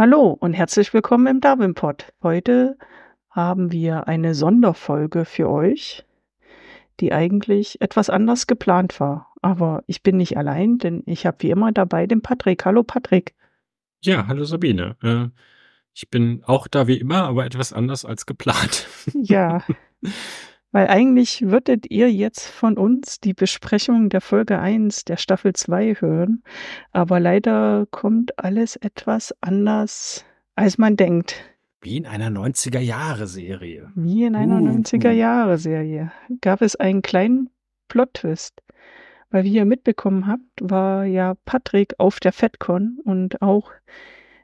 Hallo und herzlich willkommen im Darwin Pod. Heute haben wir eine Sonderfolge für euch, die eigentlich etwas anders geplant war. Aber ich bin nicht allein, denn ich habe wie immer dabei den Patrick. Hallo Patrick. Ja, hallo Sabine. Äh, ich bin auch da wie immer, aber etwas anders als geplant. Ja. Weil eigentlich würdet ihr jetzt von uns die Besprechung der Folge 1 der Staffel 2 hören, aber leider kommt alles etwas anders, als man denkt. Wie in einer 90er-Jahre-Serie. Wie in einer uh. 90er-Jahre-Serie gab es einen kleinen Plot-Twist. Weil, wie ihr mitbekommen habt, war ja Patrick auf der FedCon und auch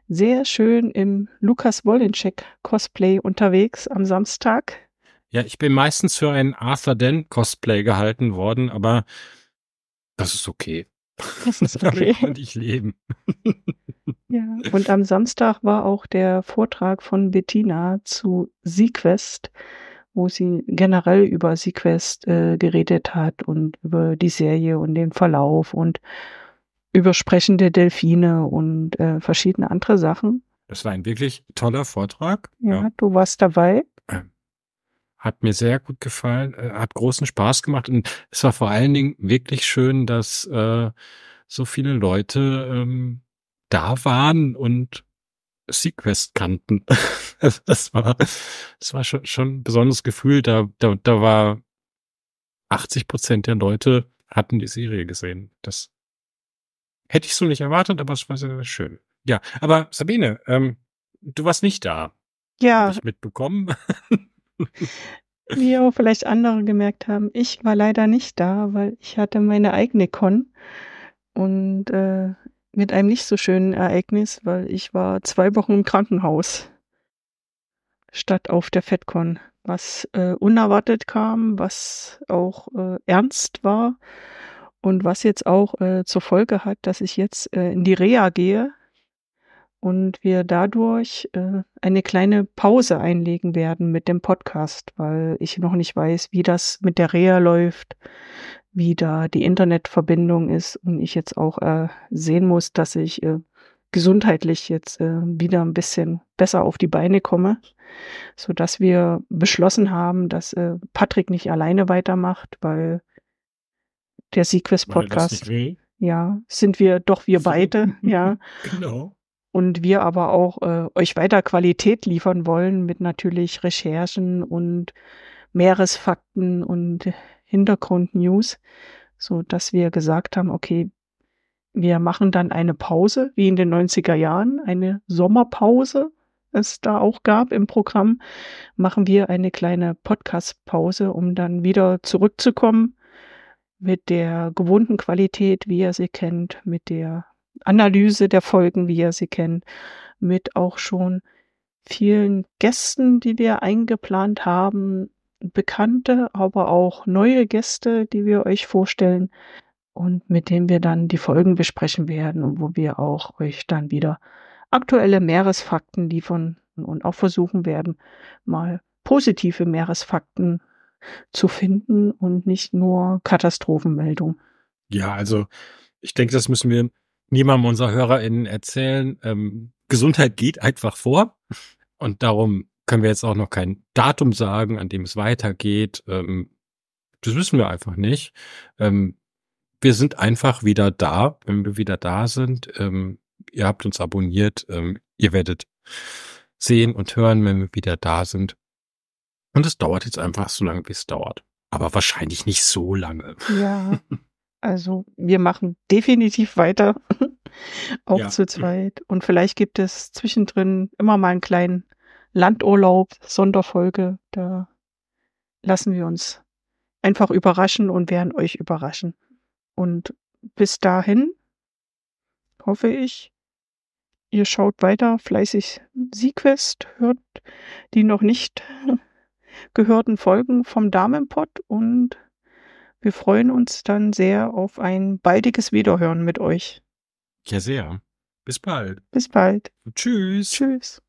sehr schön im Lukas Wolenschek-Cosplay unterwegs am Samstag. Ja, ich bin meistens für einen Arthur Dent Cosplay gehalten worden, aber das ist okay. Das ist okay. Damit konnte ich leben. Ja, und am Samstag war auch der Vortrag von Bettina zu Sequest, wo sie generell über Sequest äh, geredet hat und über die Serie und den Verlauf und über sprechende Delfine und äh, verschiedene andere Sachen. Das war ein wirklich toller Vortrag. Ja, ja, du warst dabei hat mir sehr gut gefallen, äh, hat großen Spaß gemacht und es war vor allen Dingen wirklich schön, dass äh, so viele Leute ähm, da waren und Sequest kannten. Also das war, das war schon, schon ein besonderes Gefühl. Da, da, da war 80 Prozent der Leute hatten die Serie gesehen. Das hätte ich so nicht erwartet, aber es war sehr, schön. Ja, aber Sabine, ähm, du warst nicht da. Ja. Hab ich mitbekommen. Wie auch vielleicht andere gemerkt haben, ich war leider nicht da, weil ich hatte meine eigene Con und äh, mit einem nicht so schönen Ereignis, weil ich war zwei Wochen im Krankenhaus statt auf der FedCon, was äh, unerwartet kam, was auch äh, ernst war und was jetzt auch äh, zur Folge hat, dass ich jetzt äh, in die Reha gehe und wir dadurch äh, eine kleine Pause einlegen werden mit dem Podcast, weil ich noch nicht weiß, wie das mit der Reha läuft, wie da die Internetverbindung ist und ich jetzt auch äh, sehen muss, dass ich äh, gesundheitlich jetzt äh, wieder ein bisschen besser auf die Beine komme, so dass wir beschlossen haben, dass äh, Patrick nicht alleine weitermacht, weil der Sequest Podcast. Ja, sind wir doch wir beide, ja. Genau und wir aber auch äh, euch weiter Qualität liefern wollen mit natürlich Recherchen und Meeresfakten und Hintergrundnews, so dass wir gesagt haben, okay, wir machen dann eine Pause, wie in den 90er Jahren, eine Sommerpause, es da auch gab im Programm, machen wir eine kleine Podcast-Pause, um dann wieder zurückzukommen mit der gewohnten Qualität, wie ihr sie kennt, mit der Analyse der Folgen, wie ihr sie kennt, mit auch schon vielen Gästen, die wir eingeplant haben, bekannte, aber auch neue Gäste, die wir euch vorstellen und mit denen wir dann die Folgen besprechen werden und wo wir auch euch dann wieder aktuelle Meeresfakten liefern und auch versuchen werden, mal positive Meeresfakten zu finden und nicht nur Katastrophenmeldungen. Ja, also ich denke, das müssen wir niemandem unserer HörerInnen erzählen, ähm, Gesundheit geht einfach vor. Und darum können wir jetzt auch noch kein Datum sagen, an dem es weitergeht. Ähm, das wissen wir einfach nicht. Ähm, wir sind einfach wieder da, wenn wir wieder da sind. Ähm, ihr habt uns abonniert. Ähm, ihr werdet sehen und hören, wenn wir wieder da sind. Und es dauert jetzt einfach so lange, wie es dauert. Aber wahrscheinlich nicht so lange. Ja. Also wir machen definitiv weiter, auch ja. zu zweit. Und vielleicht gibt es zwischendrin immer mal einen kleinen Landurlaub, Sonderfolge. Da lassen wir uns einfach überraschen und werden euch überraschen. Und bis dahin hoffe ich, ihr schaut weiter fleißig Sequest, hört die noch nicht gehörten Folgen vom Damenpott und wir freuen uns dann sehr auf ein baldiges Wiederhören mit euch. Ja, sehr. Bis bald. Bis bald. Tschüss. Tschüss.